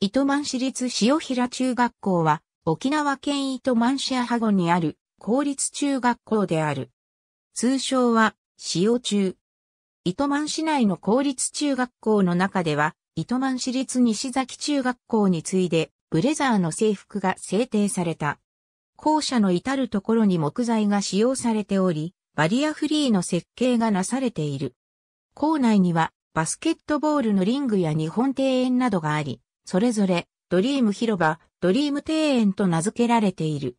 糸満市立塩平中学校は、沖縄県糸満市ハゴにある公立中学校である。通称は、塩中。糸満市内の公立中学校の中では、糸満市立西崎中学校に次いで、ブレザーの制服が制定された。校舎の至るところに木材が使用されており、バリアフリーの設計がなされている。校内には、バスケットボールのリングや日本庭園などがあり、それぞれ、ドリーム広場、ドリーム庭園と名付けられている。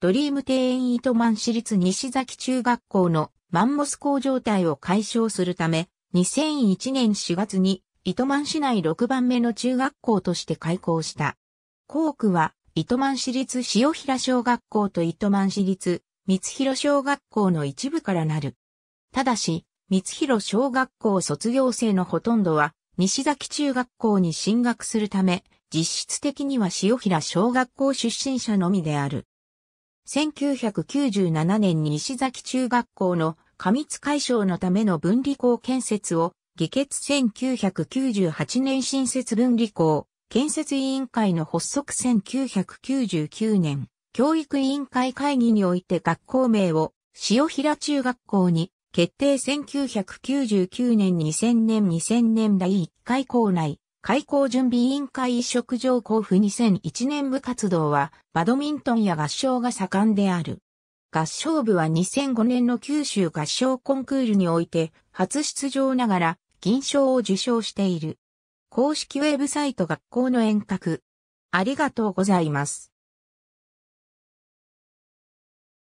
ドリーム庭園糸満市立西崎中学校のマンモス校状態を解消するため、2001年4月に糸満市内6番目の中学校として開校した。校区は、糸満市立塩平小学校と糸満市立三広小学校の一部からなる。ただし、三広小学校卒業生のほとんどは、西崎中学校に進学するため、実質的には塩平小学校出身者のみである。1997年に西崎中学校の過密解消のための分離校建設を、議決1998年新設分離校建設委員会の発足1999年、教育委員会会議において学校名を塩平中学校に決定1999年2000年2000年第1回校内、開校準備委員会移植上交付2001年部活動は、バドミントンや合唱が盛んである。合唱部は2005年の九州合唱コンクールにおいて、初出場ながら、銀賞を受賞している。公式ウェブサイト学校の遠隔。ありがとうございます。